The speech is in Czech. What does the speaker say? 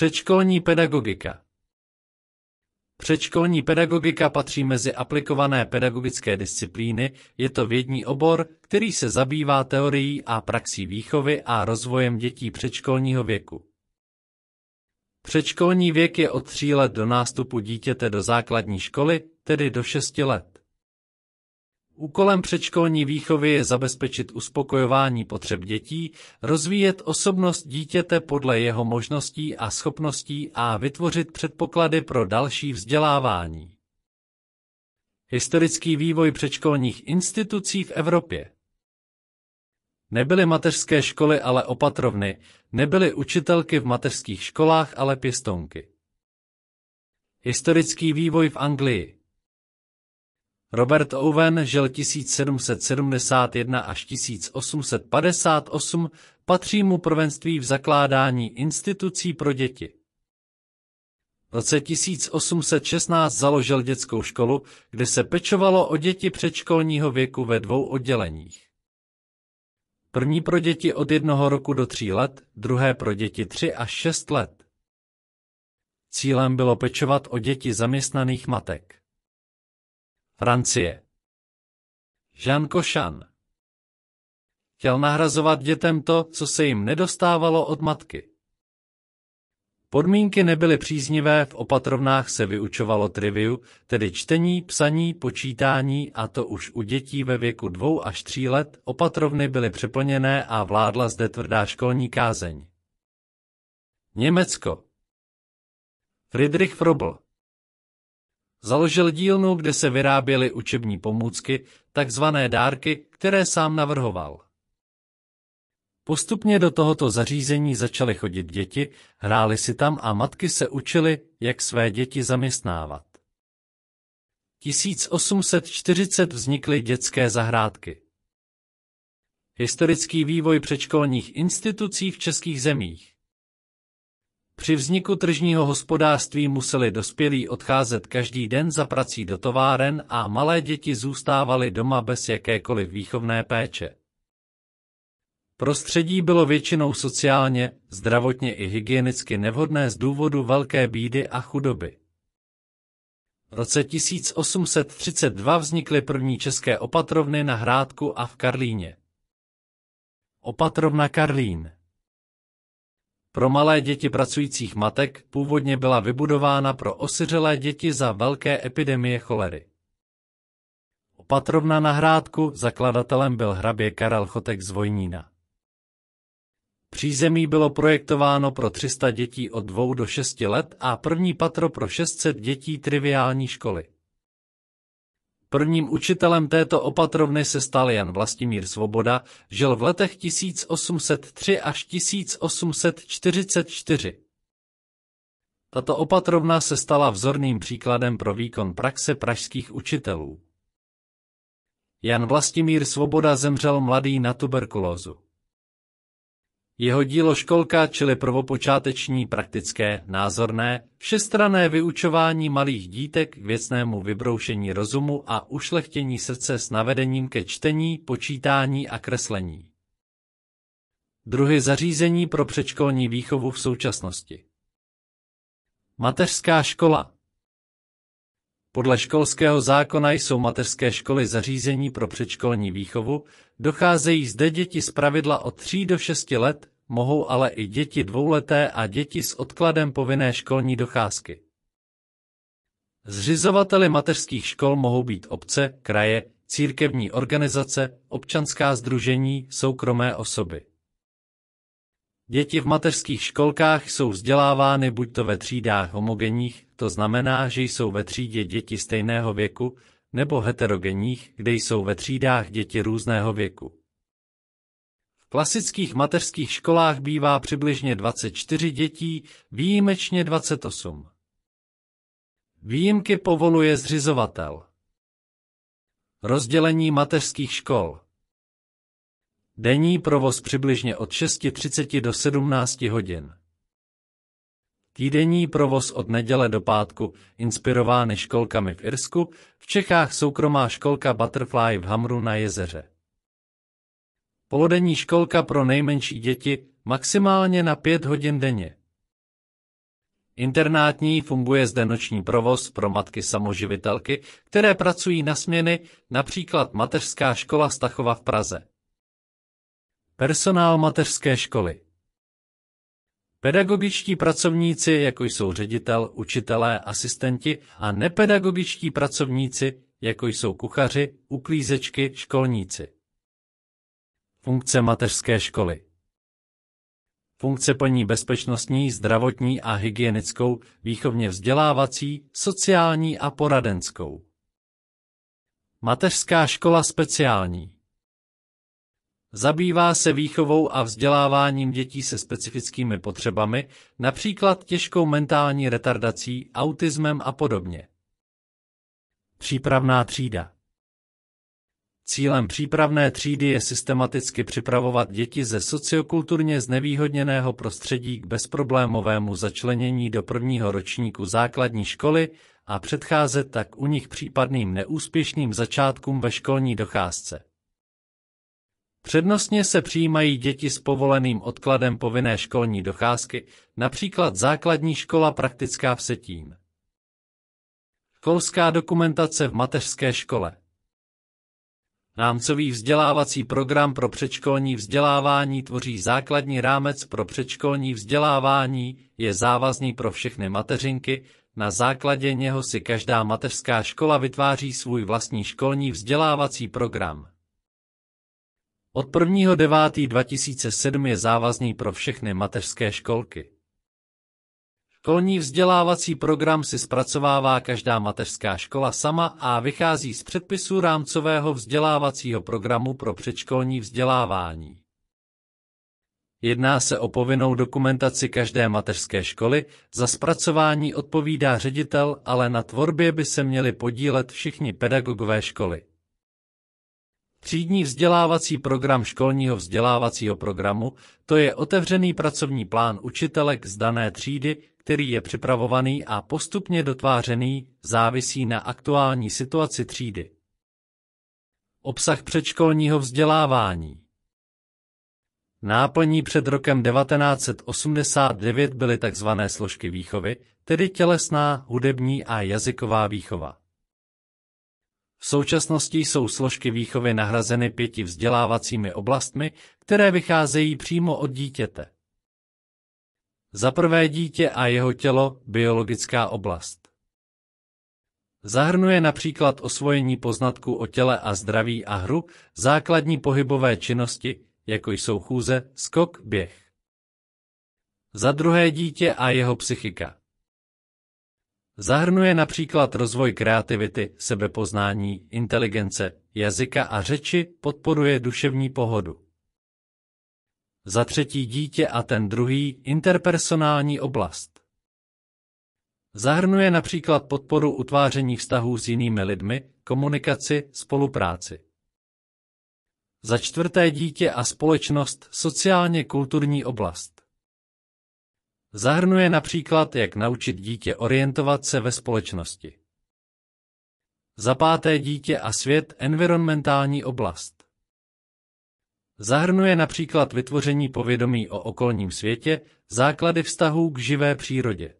Předškolní pedagogika Předškolní pedagogika patří mezi aplikované pedagogické disciplíny, je to vědní obor, který se zabývá teorií a praxí výchovy a rozvojem dětí předškolního věku. Předškolní věk je od 3 let do nástupu dítěte do základní školy, tedy do 6 let. Úkolem předškolní výchovy je zabezpečit uspokojování potřeb dětí, rozvíjet osobnost dítěte podle jeho možností a schopností a vytvořit předpoklady pro další vzdělávání. Historický vývoj předškolních institucí v Evropě Nebyly mateřské školy, ale opatrovny, nebyly učitelky v mateřských školách, ale pěstonky. Historický vývoj v Anglii Robert Owen žil 1771 až 1858, patří mu prvenství v zakládání institucí pro děti. V roce 1816 založil dětskou školu, kde se pečovalo o děti předškolního věku ve dvou odděleních. První pro děti od jednoho roku do tří let, druhé pro děti tři až šest let. Cílem bylo pečovat o děti zaměstnaných matek. Francie. Jean Košan chtěl nahrazovat dětem to, co se jim nedostávalo od matky. Podmínky nebyly příznivé, v opatrovnách se vyučovalo triviu, tedy čtení, psaní, počítání a to už u dětí ve věku dvou až tří let, opatrovny byly přeplněné a vládla zde tvrdá školní kázeň. Německo Friedrich Frobl Založil dílnu, kde se vyráběly učební pomůcky, takzvané dárky, které sám navrhoval. Postupně do tohoto zařízení začaly chodit děti, hráli si tam a matky se učily, jak své děti zaměstnávat. 1840 vznikly dětské zahrádky. Historický vývoj předškolních institucí v českých zemích při vzniku tržního hospodářství museli dospělí odcházet každý den za prací do továren a malé děti zůstávaly doma bez jakékoliv výchovné péče. Prostředí bylo většinou sociálně, zdravotně i hygienicky nevhodné z důvodu velké bídy a chudoby. V roce 1832 vznikly první české opatrovny na Hrádku a v Karlíně. Opatrovna Karlín pro malé děti pracujících matek původně byla vybudována pro osyřelé děti za velké epidemie cholery. Opatrovna na hrádku zakladatelem byl hrabě Karel Chotek z Vojnína. Přízemí bylo projektováno pro 300 dětí od 2 do 6 let a první patro pro 600 dětí triviální školy. Prvním učitelem této opatrovny se stal Jan Vlastimír Svoboda, žil v letech 1803 až 1844. Tato opatrovna se stala vzorným příkladem pro výkon praxe pražských učitelů. Jan Vlastimír Svoboda zemřel mladý na tuberkulózu. Jeho dílo školka, čili prvopočáteční praktické, názorné, všestrané vyučování malých dítek k věcnému vybroušení rozumu a ušlechtění srdce s navedením ke čtení, počítání a kreslení. Druhy zařízení pro předškolní výchovu v současnosti. Mateřská škola podle školského zákona jsou mateřské školy zařízení pro předškolní výchovu, docházejí zde děti z pravidla od 3 do 6 let, mohou ale i děti dvouleté a děti s odkladem povinné školní docházky. Zřizovateli mateřských škol mohou být obce, kraje, církevní organizace, občanská združení, soukromé osoby. Děti v mateřských školkách jsou vzdělávány buďto ve třídách homogenních, to znamená, že jsou ve třídě děti stejného věku, nebo heterogenních, kde jsou ve třídách děti různého věku klasických mateřských školách bývá přibližně 24 dětí, výjimečně 28. Výjimky povoluje zřizovatel. Rozdělení mateřských škol Denní provoz přibližně od 6.30 do 17 hodin. Týdenní provoz od neděle do pátku, inspirovány školkami v Irsku, v Čechách soukromá školka Butterfly v Hamru na jezeře. Polodenní školka pro nejmenší děti maximálně na 5 hodin denně. Internátní funguje zde noční provoz pro matky samoživitelky, které pracují na směny, například mateřská škola Stachova v Praze. Personál mateřské školy Pedagogičtí pracovníci, jako jsou ředitel, učitelé, asistenti a nepedagogičtí pracovníci, jako jsou kuchaři, uklízečky, školníci. Funkce mateřské školy Funkce plní bezpečnostní, zdravotní a hygienickou, výchovně vzdělávací, sociální a poradenskou. Mateřská škola speciální Zabývá se výchovou a vzděláváním dětí se specifickými potřebami, například těžkou mentální retardací, autismem a podobně. Přípravná třída Cílem přípravné třídy je systematicky připravovat děti ze sociokulturně znevýhodněného prostředí k bezproblémovému začlenění do prvního ročníku základní školy a předcházet tak u nich případným neúspěšným začátkům ve školní docházce. Přednostně se přijímají děti s povoleným odkladem povinné školní docházky, například základní škola praktická v Setín. Školská dokumentace v mateřské škole Rámcový vzdělávací program pro předškolní vzdělávání tvoří základní rámec pro předškolní vzdělávání, je závazný pro všechny mateřinky, na základě něho si každá mateřská škola vytváří svůj vlastní školní vzdělávací program. Od 1.9.2007 je závazný pro všechny mateřské školky. Školní vzdělávací program si zpracovává každá mateřská škola sama a vychází z předpisu rámcového vzdělávacího programu pro předškolní vzdělávání. Jedná se o povinnou dokumentaci každé mateřské školy, za zpracování odpovídá ředitel, ale na tvorbě by se měli podílet všichni pedagogové školy. Třídní vzdělávací program školního vzdělávacího programu, to je otevřený pracovní plán učitelek z dané třídy, který je připravovaný a postupně dotvářený, závisí na aktuální situaci třídy. Obsah předškolního vzdělávání Náplní před rokem 1989 byly tzv. složky výchovy, tedy tělesná, hudební a jazyková výchova. V současnosti jsou složky výchovy nahrazeny pěti vzdělávacími oblastmi, které vycházejí přímo od dítěte. Za prvé dítě a jeho tělo, biologická oblast. Zahrnuje například osvojení poznatků o těle a zdraví a hru, základní pohybové činnosti, jako jsou chůze, skok, běh. Za druhé dítě a jeho psychika. Zahrnuje například rozvoj kreativity, sebepoznání, inteligence, jazyka a řeči, podporuje duševní pohodu. Za třetí dítě a ten druhý interpersonální oblast. Zahrnuje například podporu utváření vztahů s jinými lidmi, komunikaci, spolupráci. Za čtvrté dítě a společnost, sociálně kulturní oblast. Zahrnuje například, jak naučit dítě orientovat se ve společnosti. Za páté dítě a svět environmentální oblast. Zahrnuje například vytvoření povědomí o okolním světě, základy vztahů k živé přírodě.